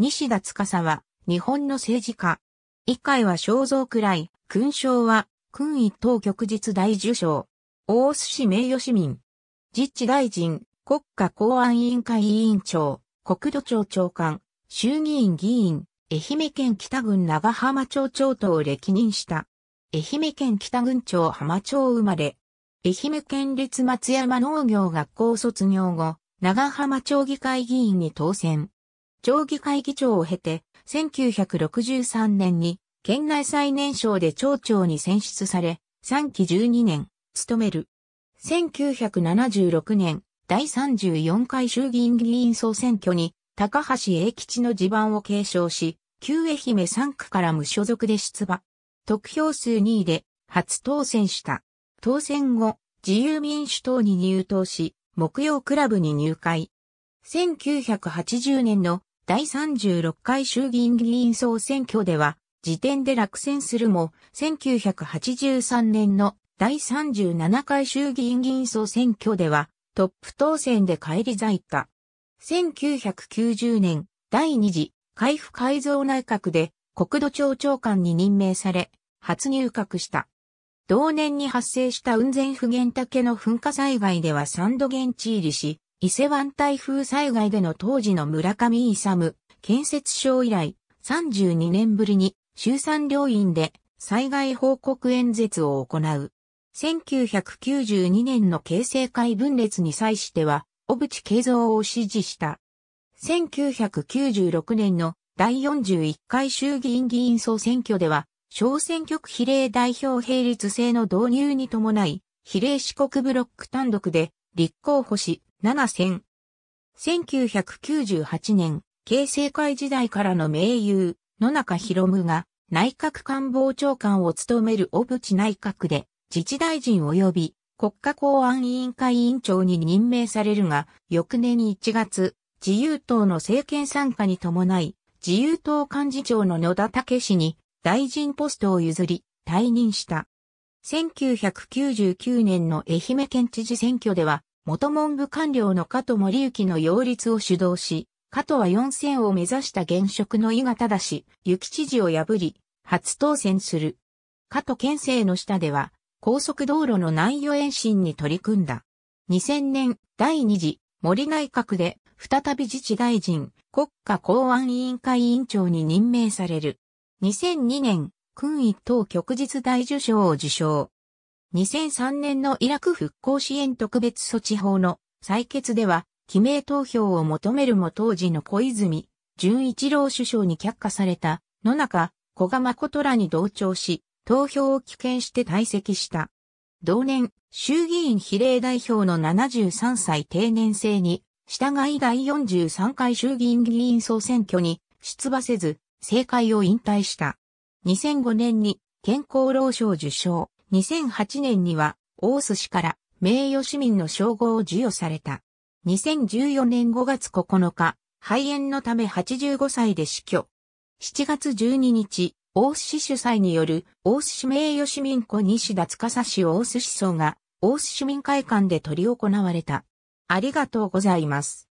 西田司は、日本の政治家。一回は肖像くらい、勲章は、勲一等旭日大受章。大須市名誉市民。実地大臣、国家公安委員会委員長、国土庁長官、衆議院議員、愛媛県北郡長浜町長とを歴任した。愛媛県北郡町浜町生まれ。愛媛県立松山農業学校卒業後、長浜町議会議員に当選。町議会議長を経て、1963年に県内最年少で町長に選出され、3期12年、務める。1976年、第34回衆議院議員総選挙に、高橋英吉の地盤を継承し、旧愛媛3区から無所属で出馬。得票数2位で、初当選した。当選後、自由民主党に入党し、木曜クラブに入会。1980年の第36回衆議院議員総選挙では、時点で落選するも、1983年の第37回衆議院議員総選挙では、トップ当選で返り咲いた。1990年、第2次、海部改造内閣で、国土庁長官に任命され、初入閣した。同年に発生した雲仙普賢岳の噴火災害では3度現地入りし、伊勢湾台風災害での当時の村上勇建設省以来32年ぶりに衆参両院で災害報告演説を行う。1992年の形成会分裂に際しては、小渕恵三を支持した。1996年の第41回衆議院議員総選挙では、小選挙区比例代表並立制の導入に伴い、比例四国ブロック単独で立候補し、7戦。1998年、形成会時代からの盟友、野中博夢が内閣官房長官を務める小渕内閣で自治大臣及び国家公安委員会委員長に任命されるが、翌年1月、自由党の政権参加に伴い、自由党幹事長の野田武氏に大臣ポストを譲り、退任した。1999年の愛媛県知事選挙では、元文部官僚の加藤森幸の擁立を主導し、加藤は4選を目指した現職の伊賀忠氏、幸知事を破り、初当選する。加藤県政の下では、高速道路の南予延伸に取り組んだ。2000年、第2次、森内閣で、再び自治大臣、国家公安委員会委員長に任命される。2002年、勲位等局実大受賞を受賞。2003年のイラク復興支援特別措置法の採決では、記名投票を求めるも当時の小泉、純一郎首相に却下された、野中、小賀誠らに同調し、投票を棄権して退席した。同年、衆議院比例代表の73歳定年制に、従い第43回衆議院議員総選挙に出馬せず、政界を引退した。2005年に健康労省受賞。2008年には、大須氏から名誉市民の称号を授与された。2014年5月9日、肺炎のため85歳で死去。7月12日、大須市主催による大須市名誉市民子西田司市大須市葬が大須市民会館で取り行われた。ありがとうございます。